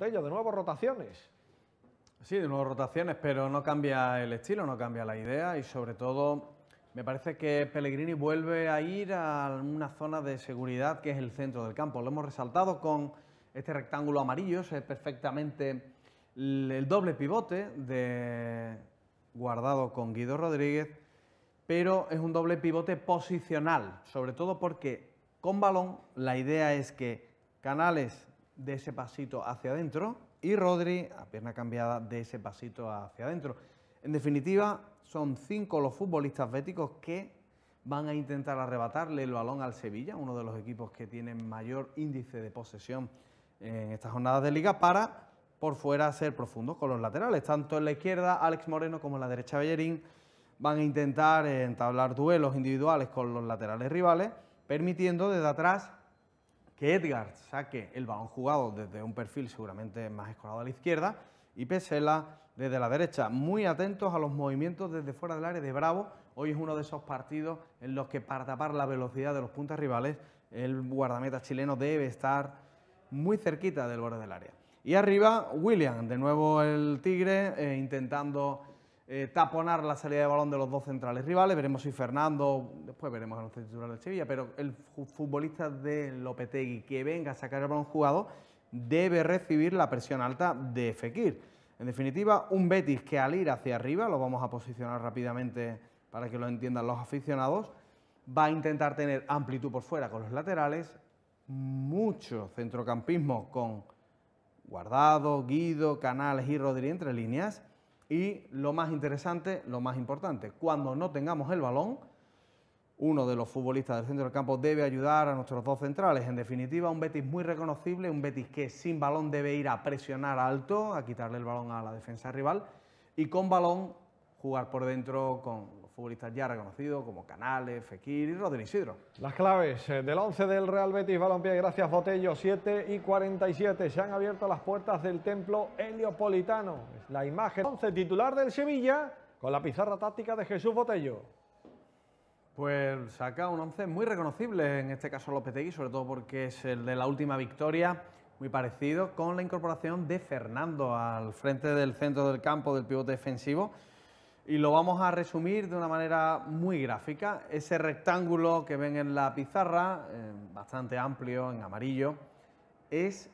de nuevo rotaciones. Sí, de nuevo rotaciones, pero no cambia el estilo, no cambia la idea y sobre todo me parece que Pellegrini vuelve a ir a una zona de seguridad que es el centro del campo. Lo hemos resaltado con este rectángulo amarillo, es perfectamente el doble pivote de guardado con Guido Rodríguez, pero es un doble pivote posicional, sobre todo porque con balón la idea es que Canales de ese pasito hacia adentro y Rodri a pierna cambiada de ese pasito hacia adentro. En definitiva, son cinco los futbolistas béticos que van a intentar arrebatarle el balón al Sevilla, uno de los equipos que tienen mayor índice de posesión en estas jornadas de liga, para por fuera ser profundos con los laterales. Tanto en la izquierda Alex Moreno como en la derecha Bellerín van a intentar entablar duelos individuales con los laterales rivales, permitiendo desde atrás que Edgar saque el balón jugado desde un perfil seguramente más escorado a la izquierda y Pesela desde la derecha. Muy atentos a los movimientos desde fuera del área de Bravo. Hoy es uno de esos partidos en los que para tapar la velocidad de los puntas rivales el guardameta chileno debe estar muy cerquita del borde del área. Y arriba William, de nuevo el Tigre, eh, intentando eh, taponar la salida de balón de los dos centrales rivales. Veremos si Fernando, después veremos a los centrales de Sevilla, pero el futbolista de Lopetegui que venga a sacar el balón jugado debe recibir la presión alta de Fekir. En definitiva, un Betis que al ir hacia arriba, lo vamos a posicionar rápidamente para que lo entiendan los aficionados, va a intentar tener amplitud por fuera con los laterales, mucho centrocampismo con Guardado, Guido, Canales y Rodríguez entre líneas, y lo más interesante, lo más importante, cuando no tengamos el balón, uno de los futbolistas del centro del campo debe ayudar a nuestros dos centrales. En definitiva, un Betis muy reconocible, un Betis que sin balón debe ir a presionar alto, a quitarle el balón a la defensa rival y con balón jugar por dentro con futbolistas ya reconocidos como Canales, Fekir y Rodríguez Isidro. Las claves eh, del 11 del Real Betis Balompié, gracias Botello, 7 y 47. Se han abierto las puertas del templo heliopolitano. la imagen 11 titular del Sevilla con la pizarra táctica de Jesús Botello. Pues saca un 11 muy reconocible, en este caso Lopetegui, sobre todo porque es el de la última victoria muy parecido, con la incorporación de Fernando al frente del centro del campo del pivote defensivo y lo vamos a resumir de una manera muy gráfica. Ese rectángulo que ven en la pizarra, eh, bastante amplio, en amarillo, es,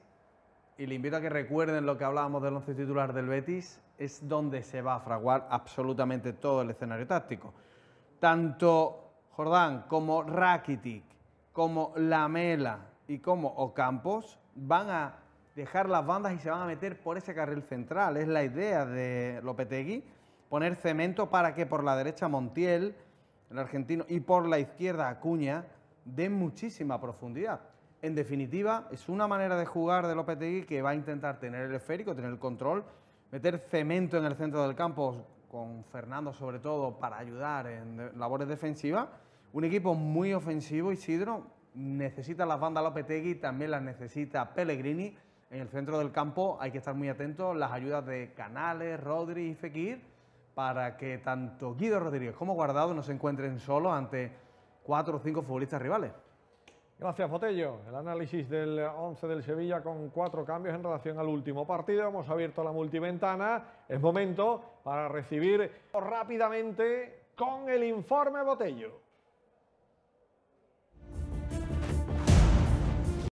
y le invito a que recuerden lo que hablábamos del once titular del Betis, es donde se va a fraguar absolutamente todo el escenario táctico. Tanto Jordán como Rakitic, como Lamela y como Ocampos van a dejar las bandas y se van a meter por ese carril central. Es la idea de Lopetegui poner cemento para que por la derecha Montiel, el argentino, y por la izquierda Acuña den muchísima profundidad. En definitiva, es una manera de jugar de Lopetegui que va a intentar tener el esférico, tener el control, meter cemento en el centro del campo con Fernando sobre todo para ayudar en labores defensivas. Un equipo muy ofensivo, Isidro, necesita las bandas Lopetegui, también las necesita Pellegrini. En el centro del campo hay que estar muy atentos, las ayudas de Canales, Rodri y Fekir para que tanto Guido Rodríguez como Guardado no se encuentren solo ante cuatro o cinco futbolistas rivales. Gracias, Botello. El análisis del 11 del Sevilla con cuatro cambios en relación al último partido. Hemos abierto la multiventana. Es momento para recibir rápidamente con el informe Botello.